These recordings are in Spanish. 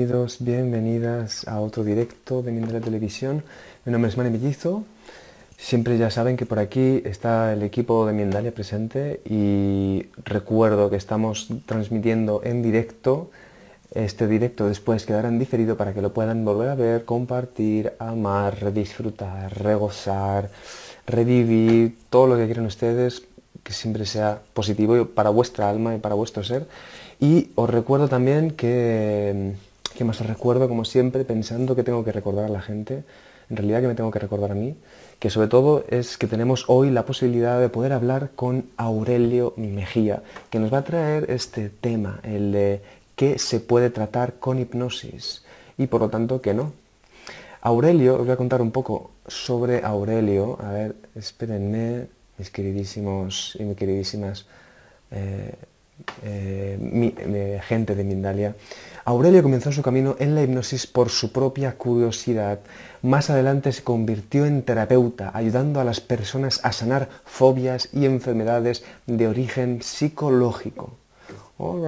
bienvenidos, bienvenidas a otro directo de Mindela Televisión. Mi nombre es Mari Mellizo. Siempre ya saben que por aquí está el equipo de Mindalia presente y recuerdo que estamos transmitiendo en directo. Este directo después quedará en diferido para que lo puedan volver a ver, compartir, amar, disfrutar, regozar, revivir, todo lo que quieran ustedes, que siempre sea positivo para vuestra alma y para vuestro ser. Y os recuerdo también que que más recuerdo, como siempre, pensando que tengo que recordar a la gente, en realidad que me tengo que recordar a mí, que sobre todo es que tenemos hoy la posibilidad de poder hablar con Aurelio Mejía, que nos va a traer este tema, el de qué se puede tratar con hipnosis y por lo tanto qué no. Aurelio, os voy a contar un poco sobre Aurelio, a ver, espérenme, mis queridísimos y mis queridísimas eh, eh, eh, gente de Mindalia. Aurelio comenzó su camino en la hipnosis por su propia curiosidad. Más adelante se convirtió en terapeuta, ayudando a las personas a sanar fobias y enfermedades de origen psicológico. All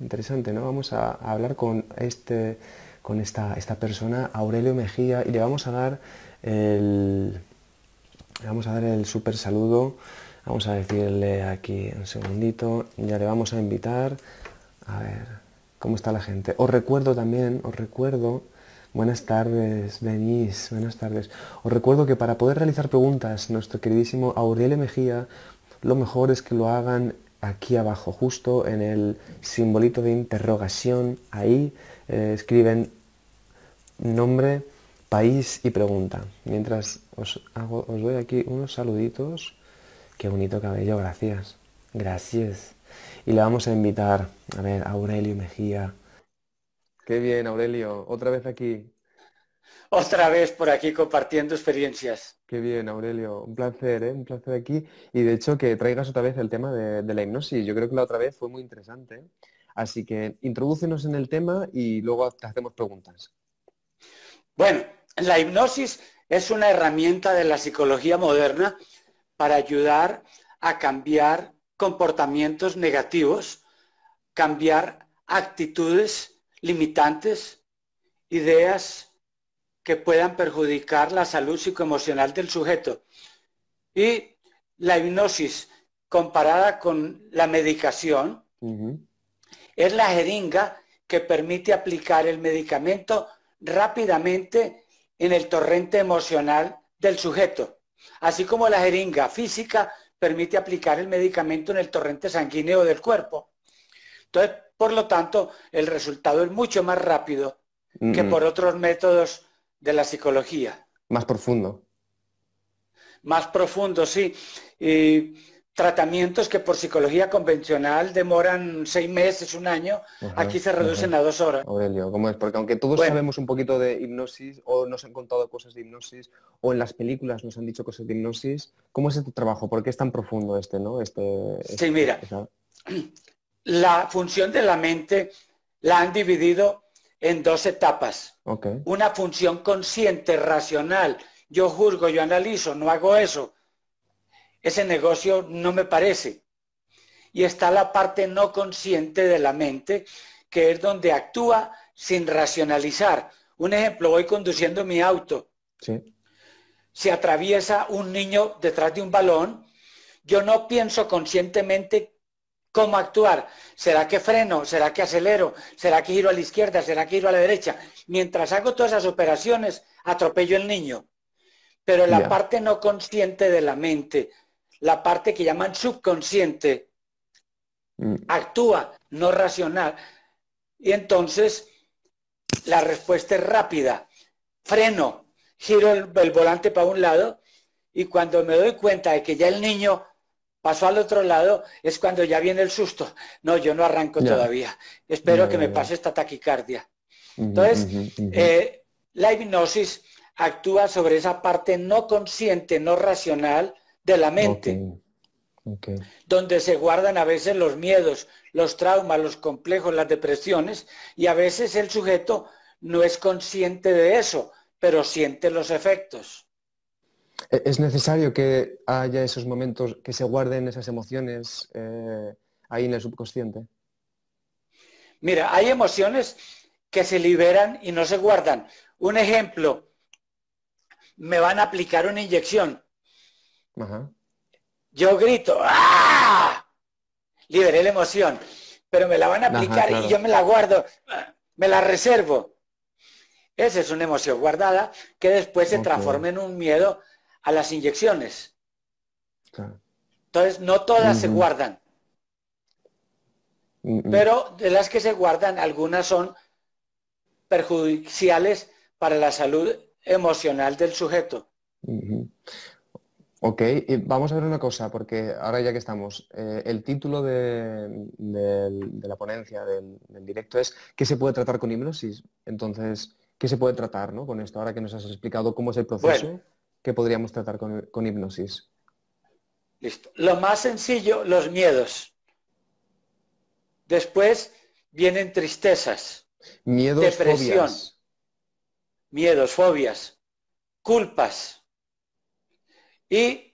Interesante, ¿no? Vamos a, hablar con, este, con esta, esta, persona, Aurelio Mejía, y le vamos a dar el, le vamos a dar el super saludo. Vamos a decirle aquí un segundito. Ya le vamos a invitar. A ver cómo está la gente. Os recuerdo también, os recuerdo, buenas tardes, venís, buenas tardes. Os recuerdo que para poder realizar preguntas, nuestro queridísimo Aurelio Mejía, lo mejor es que lo hagan aquí abajo, justo en el simbolito de interrogación. Ahí eh, escriben nombre, país y pregunta. Mientras os, hago, os doy aquí unos saluditos. Qué bonito cabello, gracias. Gracias y le vamos a invitar, a ver, a Aurelio Mejía. Qué bien, Aurelio, otra vez aquí. Otra vez por aquí compartiendo experiencias. Qué bien, Aurelio, un placer, ¿eh? un placer aquí. Y de hecho que traigas otra vez el tema de, la hipnosis, yo creo que la otra vez fue muy interesante. ¿eh? Así que introdúcenos en el tema y luego te hacemos preguntas. Bueno, la hipnosis es una herramienta de la psicología moderna para ayudar a cambiar comportamientos negativos, cambiar actitudes limitantes, ideas que puedan perjudicar la salud psicoemocional del sujeto. Y la hipnosis comparada con la medicación es la jeringa que permite aplicar el medicamento rápidamente en el torrente emocional del sujeto. Así como la jeringa física permite aplicar el medicamento en el torrente sanguíneo del cuerpo. Entonces, por lo tanto, el resultado es mucho más rápido que por otros métodos de la psicología. Más profundo. Más profundo, sí. Y tratamientos que por psicología convencional demoran seis meses, un año, aquí se reducen a dos horas. Aurelio, ¿cómo es? Porque aunque todos sabemos un poquito de hipnosis o nos han contado cosas de hipnosis o en las películas nos han dicho cosas de hipnosis, ¿cómo es este trabajo? ¿Por qué es tan profundo este, no? Este, sí, este, mira, la función de la mente la han dividido en dos etapas. Una función consciente, racional. Yo juzgo, yo analizo, no hago eso ese negocio no me parece. Y está la parte no consciente de la mente, que es donde actúa sin racionalizar. Un ejemplo, voy conduciendo mi auto. si atraviesa un niño detrás de un balón. Yo no pienso conscientemente cómo actuar. ¿Será que freno? ¿Será que acelero? ¿Será que giro a la izquierda? ¿Será que giro a la derecha? Mientras hago todas esas operaciones, atropello al niño. Pero la parte no consciente de la mente, la parte que llaman subconsciente, mm. actúa, no racional. Y entonces la respuesta es rápida. Freno, giro el, volante para un lado y cuando me doy cuenta de que ya el niño pasó al otro lado, es cuando ya viene el susto. No, yo no arranco todavía. Espero que me pase esta taquicardia. Entonces, eh, la hipnosis actúa sobre esa parte no consciente, no racional, de la mente, donde se guardan a veces los miedos, los traumas, los complejos, las depresiones, y a veces el sujeto no es consciente de eso, pero siente los efectos. E, es necesario que haya esos momentos, que se guarden esas emociones eh, ahí en el subconsciente. Mira, hay emociones que se liberan y no se guardan. Un ejemplo, me van a aplicar una inyección yo grito, ¡ah! Liberé la emoción, pero me la van a aplicar y yo me la guardo, me la reservo. Esa es una emoción guardada que después se transforma en un miedo a las inyecciones. Entonces, no todas se guardan. Pero de las que se guardan, algunas son perjudiciales para la salud emocional del sujeto. Ok, y vamos a ver una cosa, porque ahora ya que estamos, eh, el título de, la ponencia del, directo es ¿qué se puede tratar con hipnosis? Entonces, ¿qué se puede tratar con esto? Ahora que nos has explicado cómo es el proceso, ¿qué podríamos tratar con, hipnosis? Listo. Lo más sencillo, los miedos. Después vienen tristezas, miedos, depresión, miedos, fobias, culpas y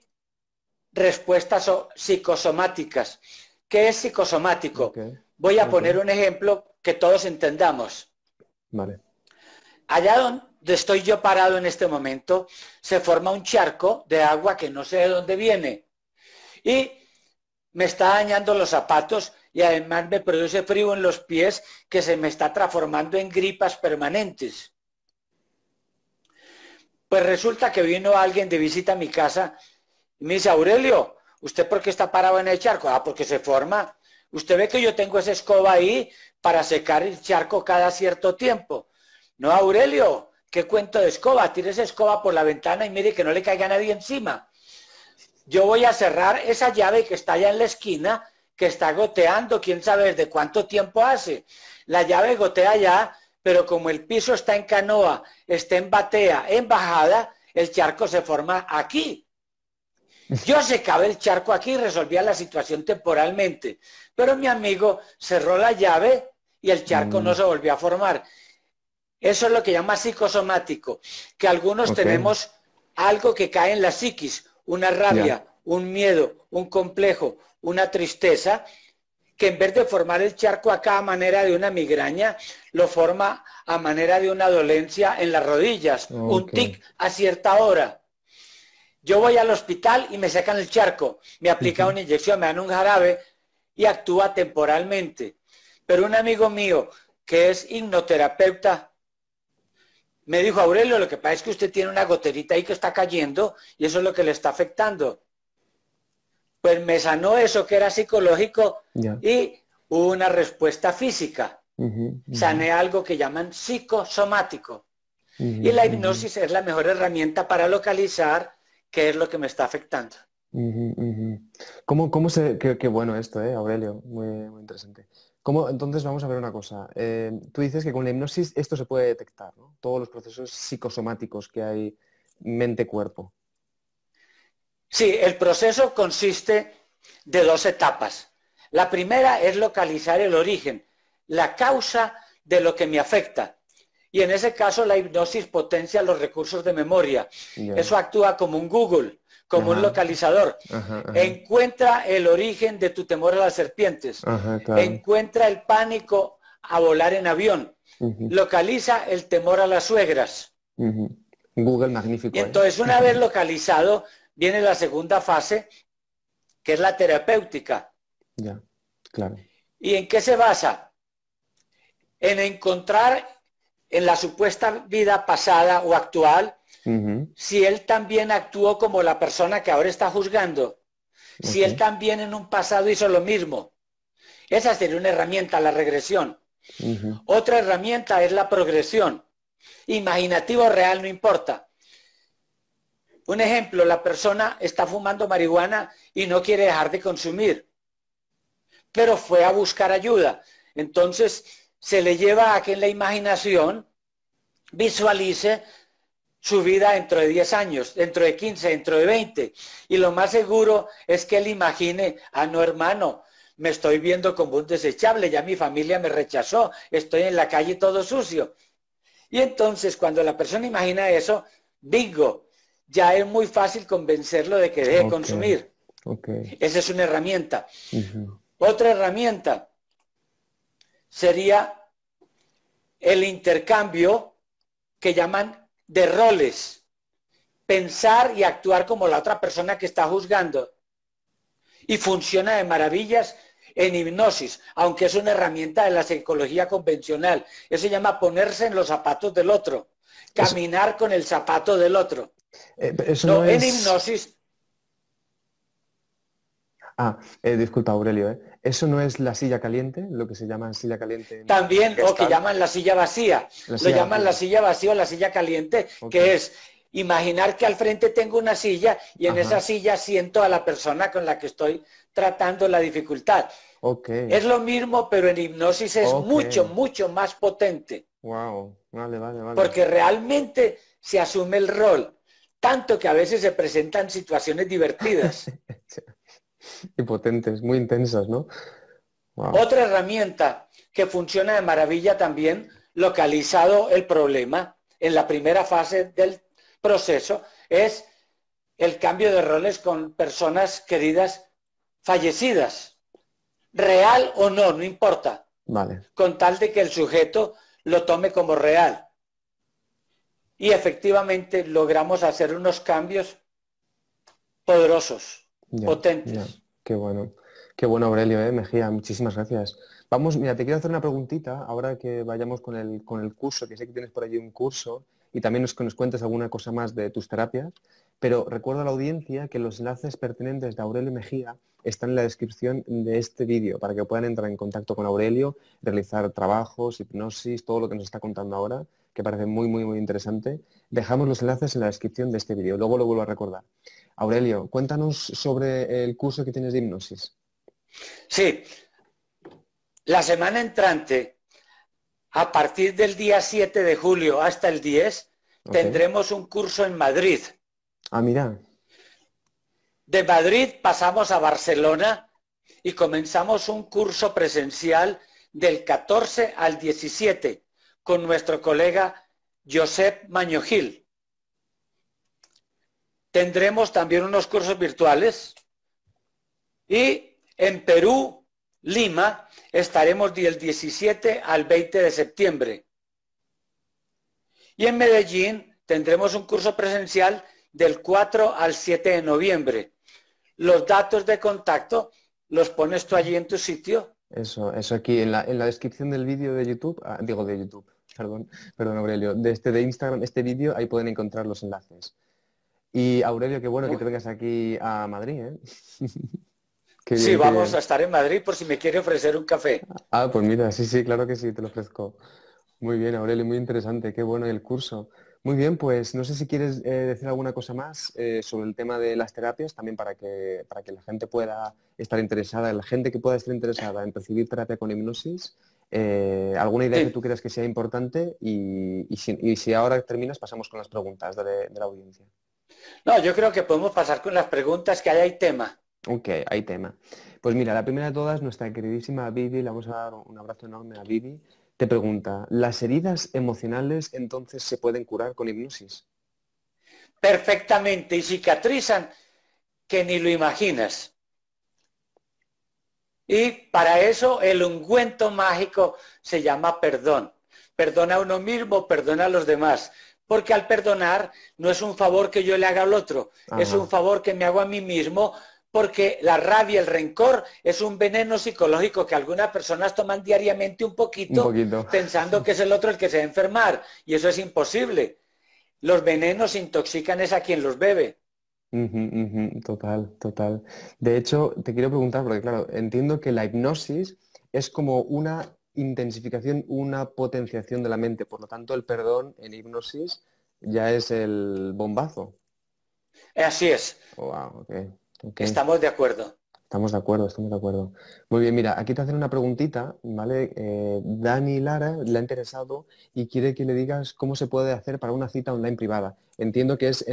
respuestas psicosomáticas. ¿Qué es psicosomático? Voy a poner un ejemplo que todos entendamos. Vale. Allá donde estoy yo parado en este momento, se forma un charco de agua que no sé de dónde viene. Y me está dañando los zapatos y además me produce frío en los pies que se me está transformando en gripas permanentes. Pues resulta que vino alguien de visita a mi casa y me dice, Aurelio, ¿usted por qué está parado en el charco? Ah, porque se forma. Usted ve que yo tengo esa escoba ahí para secar el charco cada cierto tiempo. No, Aurelio, ¿qué cuento de escoba? Tire esa escoba por la ventana y mire que no le caiga nadie encima. Yo voy a cerrar esa llave que está allá en la esquina, que está goteando, quién sabe desde cuánto tiempo hace. La llave gotea ya pero como el piso está en canoa, está en batea, en bajada, el charco se forma aquí. Yo secaba el charco aquí y resolvía la situación temporalmente, pero mi amigo cerró la llave y el charco no mm. se volvió a formar. Eso es lo que llama psicosomático, que algunos tenemos algo que cae en la psiquis, una rabia, un miedo, un complejo, una tristeza, que en vez de formar el charco acá a manera de una migraña, lo forma a manera de una dolencia en las rodillas, un tic a cierta hora. Yo voy al hospital y me sacan el charco, me aplican una inyección, me dan un jarabe y actúa temporalmente. Pero un amigo mío que es hipnoterapeuta me dijo, Aurelio, lo que pasa es que usted tiene una goterita ahí que está cayendo y eso es lo que le está afectando pues me sanó eso que era psicológico y una respuesta física. Sané algo que llaman psicosomático. y la hipnosis es la mejor herramienta para localizar qué es lo que me está afectando. ¿Cómo, se...? Qué, bueno esto, ¿eh, Aurelio? Muy, muy interesante. entonces vamos a ver una cosa. Eh, tú dices que con la hipnosis esto se puede detectar, ¿no? Todos los procesos psicosomáticos que hay mente-cuerpo. Sí, el proceso consiste de dos etapas. La primera es localizar el origen, la causa de lo que me afecta. Y en ese caso la hipnosis potencia los recursos de memoria. Eso actúa como un Google, como un localizador. Encuentra el origen de tu temor a las serpientes. Encuentra el pánico a volar en avión. Localiza el temor a las suegras. Google magnífico. ¿eh? entonces una vez localizado, viene la segunda fase, que es la terapéutica. ¿Y en qué se basa? En encontrar en la supuesta vida pasada o actual si él también actuó como la persona que ahora está juzgando. Si él también en un pasado hizo lo mismo. Esa sería una herramienta, la regresión. Otra herramienta es la progresión. Imaginativo real no importa. Un ejemplo, la persona está fumando marihuana y no quiere dejar de consumir, pero fue a buscar ayuda. Entonces, se le lleva a que en la imaginación visualice su vida dentro de 10 años, dentro de 15, dentro de 20. Y lo más seguro es que él imagine, ah, no hermano, me estoy viendo como un desechable, ya mi familia me rechazó, estoy en la calle todo sucio. Y entonces cuando la persona imagina eso, bingo, ya es muy fácil convencerlo de que deje consumir. Esa es una herramienta. Otra herramienta sería el intercambio que llaman de roles. Pensar y actuar como la otra persona que está juzgando. Y funciona de maravillas en hipnosis, aunque es una herramienta de la psicología convencional. Eso se llama ponerse en los zapatos del otro, caminar con el zapato del otro. Eh, eso no, es... en hipnosis. Ah, eh, disculpa Aurelio, eh. eso no es la silla caliente, lo que se llama silla caliente. También, o que llaman la silla vacía. lo llaman la silla vacía o la silla caliente, que es imaginar que al frente tengo una silla y en esa silla siento a la persona con la que estoy tratando la dificultad. Es lo mismo, pero en hipnosis es mucho, mucho más potente. Wow, vale, vale, vale. Porque realmente se asume el rol tanto que a veces se presentan situaciones divertidas. y potentes, muy intensas, ¿no? Otra herramienta que funciona de maravilla también, localizado el problema en la primera fase del proceso, es el cambio de roles con personas queridas fallecidas. Real o no, no importa. Con tal de que el sujeto lo tome como real y efectivamente logramos hacer unos cambios poderosos, potentes. Qué bueno. Qué bueno, Aurelio, eh, Mejía, muchísimas gracias. Vamos, mira, te quiero hacer una preguntita ahora que vayamos con el, curso, que sé que tienes por allí un curso y también nos, nos cuentes alguna cosa más de tus terapias, pero recuerdo a la audiencia que los enlaces pertinentes de Aurelio Mejía están en la descripción de este vídeo para que puedan entrar en contacto con Aurelio, realizar trabajos, hipnosis, todo lo que nos está contando ahora que parece muy, muy, muy interesante. Dejamos los enlaces en la descripción de este vídeo, luego lo vuelvo a recordar. Aurelio, cuéntanos sobre el curso que tienes de hipnosis. Sí, la semana entrante, a partir del día 7 de julio hasta el 10, tendremos un curso en Madrid. Ah, mira. De Madrid pasamos a Barcelona y comenzamos un curso presencial del 14 al 17 con nuestro colega Josep Mañogil. Tendremos también unos cursos virtuales y en Perú, Lima, estaremos del 17 al 20 de septiembre. Y en Medellín tendremos un curso presencial del 4 al 7 de noviembre. Los datos de contacto los pones tú allí en tu sitio. Eso, eso aquí en la, descripción del vídeo de YouTube, ah, digo de YouTube, perdón, perdón Aurelio, de este de Instagram, este vídeo, ahí pueden encontrar los enlaces. Y Aurelio, qué bueno que te vengas aquí a Madrid, ¿eh? sí, vamos a estar en Madrid por si me quiere ofrecer un café. Ah, pues mira, sí, sí, claro que sí, te lo ofrezco. Muy bien, Aurelio, muy interesante, qué bueno el curso. Muy bien, pues no sé si quieres eh, decir alguna cosa más eh, sobre el tema de las terapias, también para que, para que la gente pueda estar interesada, la gente que pueda estar interesada en recibir terapia con hipnosis, eh, alguna idea que tú creas que sea importante y, si, ahora terminas pasamos con las preguntas de, de, la audiencia. No, yo creo que podemos pasar con las preguntas, que ahí hay tema. Ok, hay tema. Pues mira, la primera de todas, nuestra queridísima Vivi, le vamos a dar un abrazo enorme a Vivi, te pregunta, ¿las heridas emocionales entonces se pueden curar con hipnosis? Perfectamente, y cicatrizan que ni lo imaginas. Y para eso el ungüento mágico se llama perdón. Perdona a uno mismo, perdona a los demás. Porque al perdonar no es un favor que yo le haga al otro, es un favor que me hago a mí mismo porque la rabia, el rencor es un veneno psicológico que algunas personas toman diariamente un poquito, pensando que es el otro el que se va a enfermar y eso es imposible. Los venenos intoxican es a quien los bebe. Total, total. De hecho, te quiero preguntar, porque claro, entiendo que la hipnosis es como una intensificación, una potenciación de la mente. Por lo tanto, el perdón en hipnosis ya es el bombazo. Eh, así es, estamos de acuerdo. Estamos de acuerdo, estamos de acuerdo. Muy bien, mira, aquí te hacen una preguntita, ¿vale? Eh, Dani Lara le ha interesado y quiere que le digas cómo se puede hacer para una cita online privada. Entiendo que es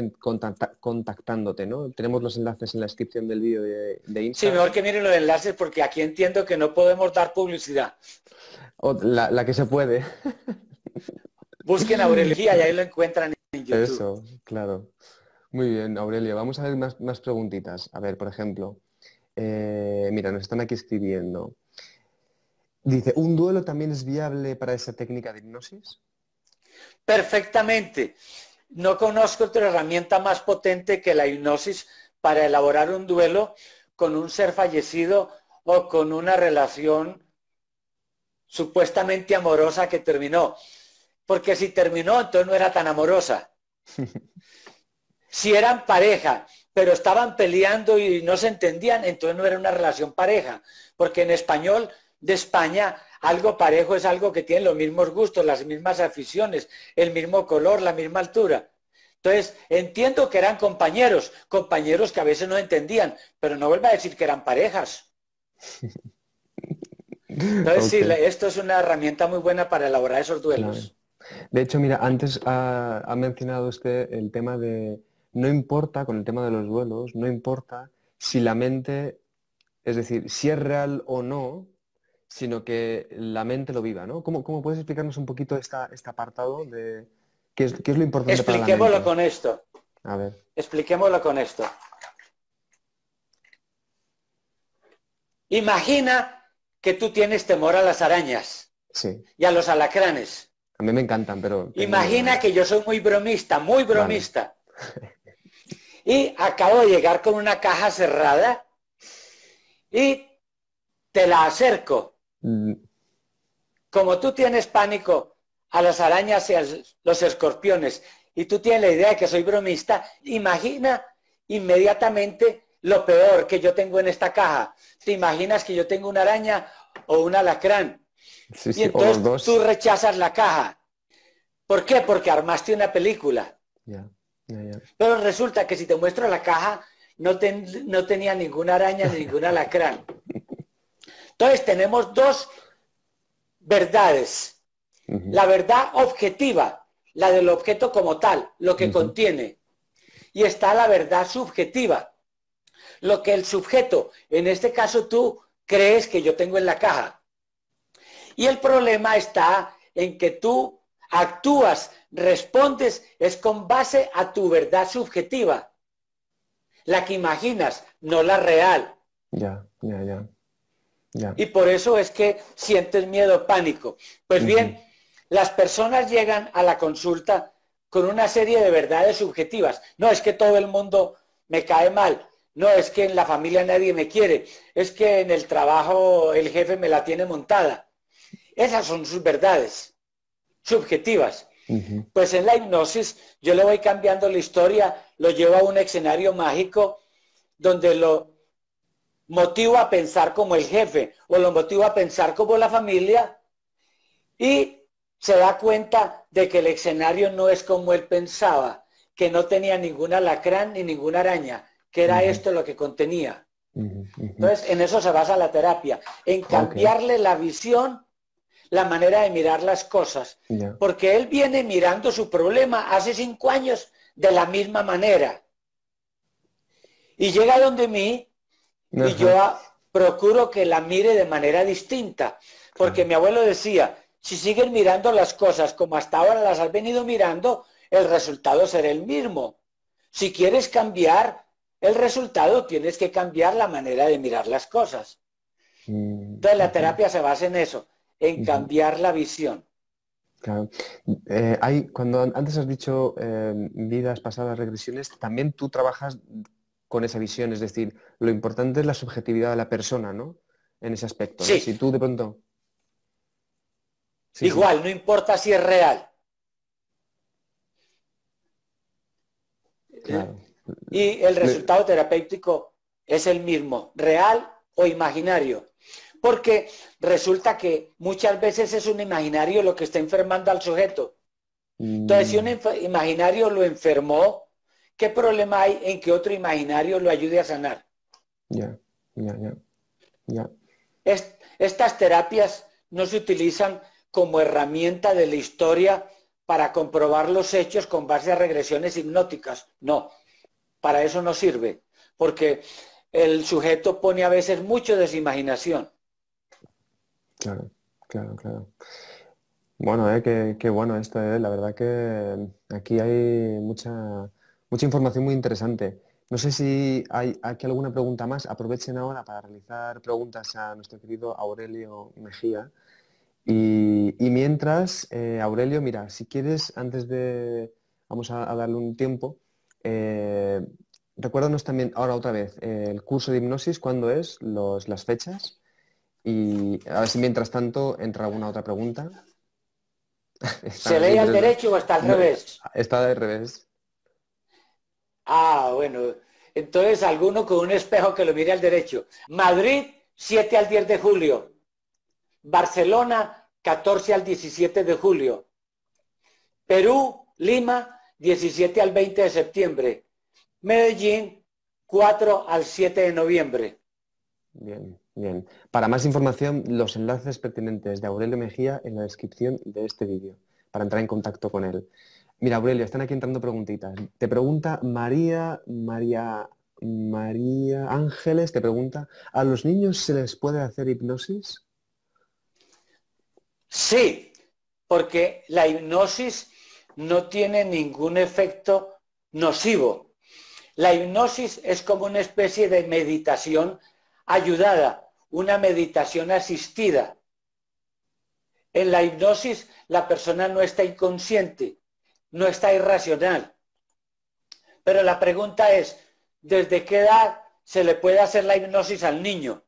contactándote, ¿no? Tenemos los enlaces en la descripción del vídeo de, Instagram. Sí, mejor que miren los enlaces porque aquí entiendo que no podemos dar publicidad. la, que se puede. Busquen Aurelia y ahí lo encuentran en YouTube. Eso, claro. Muy bien, Aurelia. Vamos a ver más preguntitas. A ver, por ejemplo. Eh, mira, nos están aquí escribiendo. Dice, ¿un duelo también es viable para esa técnica de hipnosis? Perfectamente. No conozco otra herramienta más potente que la hipnosis para elaborar un duelo con un ser fallecido o con una relación supuestamente amorosa que terminó. Porque si terminó, entonces no era tan amorosa. si eran pareja pero estaban peleando y no se entendían, entonces no era una relación pareja, porque en español de España algo parejo es algo que tiene los mismos gustos, las mismas aficiones, el mismo color, la misma altura. Entonces, entiendo que eran compañeros, compañeros que a veces no entendían, pero no vuelva a decir que eran parejas. Entonces, sí, esto es una herramienta muy buena para elaborar esos duelos. De hecho, mira, antes ha, ha mencionado usted el tema de, no importa con el tema de los duelos, no importa si la mente, es decir, si es real o no, sino que la mente lo viva, ¿no? ¿Cómo, puedes explicarnos un poquito este apartado de qué es, lo importante Expliquémoslo con esto. A ver. Expliquémoslo con esto. Imagina que tú tienes temor a las arañas sí. y a los alacranes. A mí me encantan, pero... Imagina que yo soy muy bromista, muy bromista. y acabo de llegar con una caja cerrada y te la acerco. Mm. Como tú tienes pánico a las arañas y a los escorpiones y tú tienes la idea de que soy bromista, imagina inmediatamente lo peor que yo tengo en esta caja. Te imaginas que yo tengo una araña o un alacrán. y entonces tú rechazas la caja. ¿Por qué? Porque armaste una película. Pero resulta que si te muestro la caja, no, tenía ninguna araña ni ningún alacrán. Entonces tenemos dos verdades. La verdad objetiva, la del objeto como tal, lo que contiene. Y está la verdad subjetiva, lo que el sujeto, en este caso tú, crees que yo tengo en la caja. Y el problema está en que tú actúas, respondes, es con base a tu verdad subjetiva, la que imaginas, no la real. Ya, ya, ya. Y por eso es que sientes miedo, pánico. Pues bien, las personas llegan a la consulta con una serie de verdades subjetivas. No es que todo el mundo me cae mal, no es que en la familia nadie me quiere, es que en el trabajo el jefe me la tiene montada. Esas son sus verdades subjetivas. Pues en la hipnosis yo le voy cambiando la historia, lo llevo a un escenario mágico donde lo motivo a pensar como el jefe o lo motivo a pensar como la familia y se da cuenta de que el escenario no es como él pensaba, que no tenía ningún alacrán ni ninguna araña, que era esto lo que contenía. Entonces, en eso se basa la terapia, en cambiarle la visión la manera de mirar las cosas. Porque él viene mirando su problema hace cinco años de la misma manera. Y llega donde mí y yo procuro que la mire de manera distinta. Porque mi abuelo decía, si siguen mirando las cosas como hasta ahora las has venido mirando, el resultado será el mismo. Si quieres cambiar el resultado, tienes que cambiar la manera de mirar las cosas. Mm, Entonces la terapia se basa en eso en cambiar la visión. Claro. Eh, hay, cuando antes has dicho em, vidas pasadas, regresiones, también tú trabajas con esa visión, es decir, lo importante es la subjetividad de la persona, ¿no? En ese aspecto. Si tú de pronto. Igual, no importa si es real. Y el resultado terapéutico es el mismo, real o imaginario porque resulta que muchas veces es un imaginario lo que está enfermando al sujeto. Entonces, si un mm. imaginario lo enfermó, ¿qué problema hay en que otro imaginario lo ayude a sanar? Ya, ya, ya. Estas terapias no se utilizan como herramienta de la historia para comprobar los hechos con base a regresiones hipnóticas. No, para eso no sirve, porque el sujeto pone a veces mucho de su imaginación. Claro, claro, claro. Bueno, eh, qué, bueno esto, eh. la verdad que aquí hay mucha, mucha información muy interesante. No sé si hay aquí alguna pregunta más. Aprovechen ahora para realizar preguntas a nuestro querido Aurelio Mejía. Y, mientras, eh, Aurelio, mira, si quieres, antes de, vamos a, darle un tiempo, recuérdanos también ahora otra vez el curso de hipnosis, cuándo es, las fechas. Y a ver si mientras tanto entra alguna otra pregunta. ¿Se lee al derecho o está al eh, revés? Está al revés. Ah, bueno. Entonces, alguno con un espejo que lo mire al derecho. Madrid, 7 al 10 de julio. Barcelona, 14 al 17 de julio. Perú, Lima, 17 al 20 de septiembre. Medellín, 4 al 7 de noviembre. Bien. Bien. Para más información, los enlaces pertinentes de Aurelio Mejía en la descripción de este vídeo, para entrar en contacto con él. Mira, Aurelio, están aquí entrando preguntitas. Te pregunta María, María, María Ángeles, te pregunta, ¿a los niños se les puede hacer hipnosis? Sí, porque la hipnosis no tiene ningún efecto nocivo. La hipnosis es como una especie de meditación ayudada, una meditación asistida. En la hipnosis la persona no está inconsciente, no está irracional. Pero la pregunta es, ¿desde qué edad se le puede hacer la hipnosis al niño?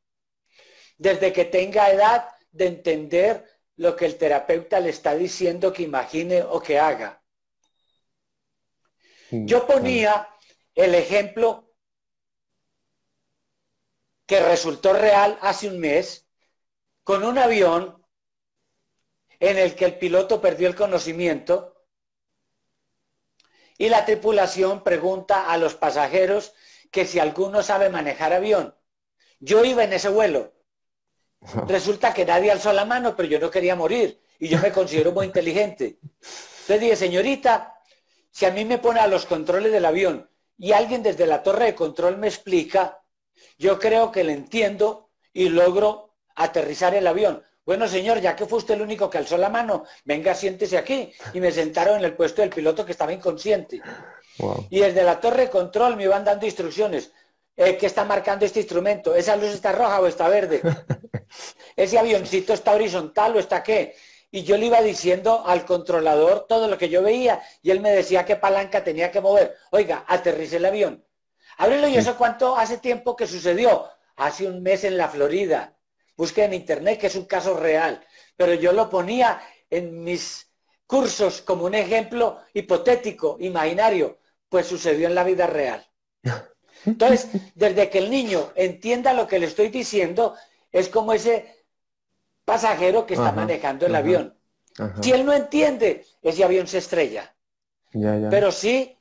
Desde que tenga edad de entender lo que el terapeuta le está diciendo que imagine o que haga. Yo ponía el ejemplo que resultó real hace un mes, con un avión en el que el piloto perdió el conocimiento y la tripulación pregunta a los pasajeros que si alguno sabe manejar avión. Yo iba en ese vuelo. Resulta que nadie alzó la mano, pero yo no quería morir y yo me considero muy inteligente. Entonces dije, señorita, si a mí me pone a los controles del avión y alguien desde la torre de control me explica yo creo que le entiendo y logro aterrizar el avión. Bueno, señor, ya que fue el único que alzó la mano, venga, siéntese aquí. Y me sentaron en el puesto del piloto que estaba inconsciente. Y desde la torre de control me iban dando instrucciones. Eh, ¿Qué está marcando este instrumento? ¿Esa luz está roja o está verde? ¿Ese avioncito está horizontal o está qué? Y yo le iba diciendo al controlador todo lo que yo veía y él me decía qué palanca tenía que mover. Oiga, aterrice el avión. Ábrelo y eso cuánto hace tiempo que sucedió. Hace un mes en la Florida. Busquen en internet que es un caso real. Pero yo lo ponía en mis cursos como un ejemplo hipotético, imaginario. Pues sucedió en la vida real. Entonces, desde que el niño entienda lo que le estoy diciendo, es como ese pasajero que está manejando el avión. Si él no entiende, ese avión se estrella. Pero sí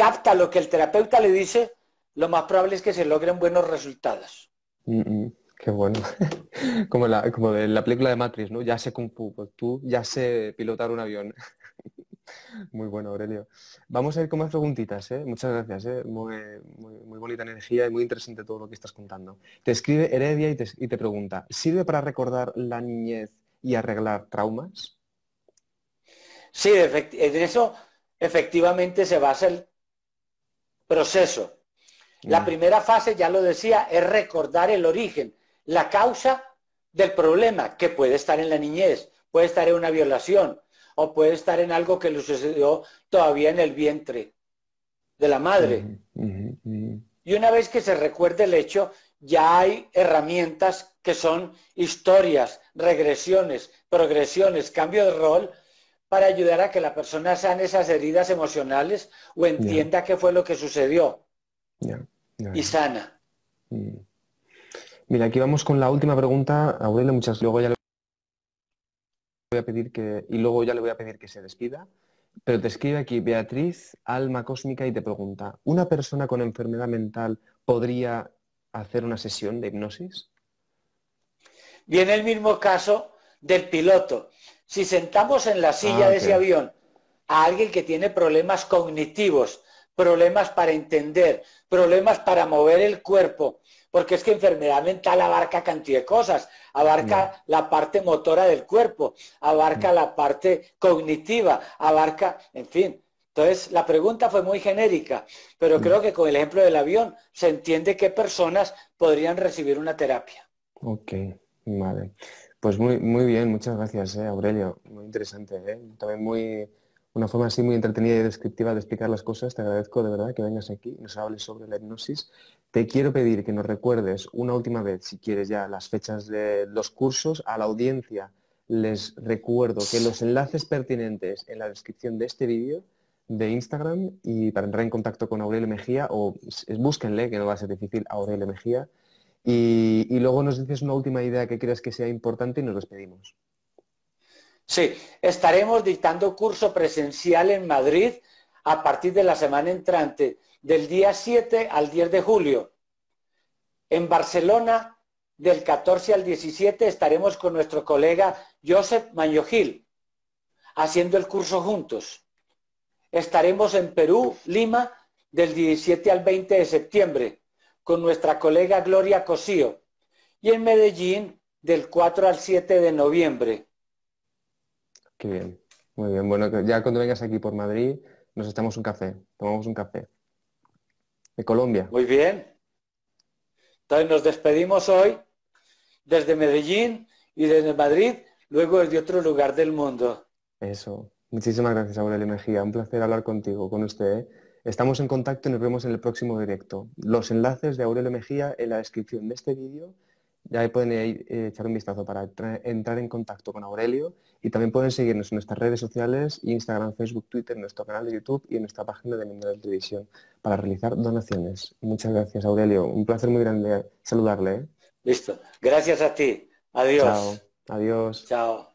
capta lo que el terapeuta le dice, lo más probable es que se logren buenos resultados. Mm, mm, qué bueno. como, la, como de la película de Matrix, ¿no? Ya sé Kung pues tú ya sé pilotar un avión. Muy bueno, Aurelio. Vamos a ir con más preguntitas. ¿eh? Muchas gracias. ¿eh? Muy, bonita energía y muy interesante todo lo que estás contando. Te escribe Heredia y te, pregunta, ¿sirve para recordar la niñez y arreglar traumas? Sí, de eso efectivamente se basa el, proceso. La primera fase, ya lo decía, es recordar el origen, la causa del problema, que puede estar en la niñez, puede estar en una violación o puede estar en algo que le sucedió todavía en el vientre de la madre. Y una vez que se recuerde el hecho, ya hay herramientas que son historias, regresiones, progresiones, cambio de rol, para ayudar a que la persona sane esas heridas emocionales o entienda qué fue lo que sucedió. y sana. Mm. Mira, aquí vamos con la última pregunta, Aurelio, muchas luego ya voy a pedir que y luego ya le voy a pedir que se despida, pero te escribe aquí Beatriz, alma cósmica y te pregunta, ¿una persona con enfermedad mental podría hacer una sesión de hipnosis? Viene el mismo caso del piloto. Si sentamos en la silla ah, de ese avión a alguien que tiene problemas cognitivos, problemas para entender, problemas para mover el cuerpo, porque es que enfermedad mental abarca cantidad de cosas, abarca la parte motora del cuerpo, abarca la parte cognitiva, abarca, en fin. Entonces, la pregunta fue muy genérica, pero creo que con el ejemplo del avión se entiende qué personas podrían recibir una terapia. Ok, vale. Pues muy, muy bien, muchas gracias, eh, Aurelio. Muy interesante, eh, También muy, una forma así muy entretenida y descriptiva de explicar las cosas. Te agradezco de verdad que vengas aquí y nos hables sobre la hipnosis. Te quiero pedir que nos recuerdes una última vez, si quieres ya, las fechas de los cursos a la audiencia. Les recuerdo que los enlaces pertinentes en la descripción de este vídeo de Instagram y para entrar en contacto con Aurelio Mejía o búsquenle, que no va a ser difícil, Aurelio Mejía, y, luego nos dices una última idea que creas que sea importante y nos despedimos. Sí, estaremos dictando curso presencial en Madrid a partir de la semana entrante, del día 7 al 10 de julio. En Barcelona, del 14 al 17, estaremos con nuestro colega Josep Gil, haciendo el curso juntos. Estaremos en Perú, Lima, del 17 al 20 de septiembre con nuestra colega Gloria Cosío y en Medellín del 4 al 7 de noviembre. Qué bien, muy bien. Bueno, ya cuando vengas aquí por Madrid nos echamos un café, tomamos un café. De Colombia. Muy bien. Entonces nos despedimos hoy desde Medellín y desde Madrid, luego desde otro lugar del mundo. Eso. Muchísimas gracias, Aurelio Mejía. Un placer hablar contigo, con usted. ¿eh? Estamos en contacto y nos vemos en el próximo directo. Los enlaces de Aurelio Mejía en la descripción de este vídeo. Ya pueden eh, echar un vistazo para entrar en contacto con Aurelio y también pueden seguirnos en nuestras redes sociales, Instagram, Facebook, Twitter, nuestro canal de YouTube y en nuestra página de de Televisión para realizar donaciones. Muchas gracias, Aurelio. Un placer muy grande saludarle. ¿eh? Listo. Gracias a ti. Adiós. Chao. Adiós. Chao.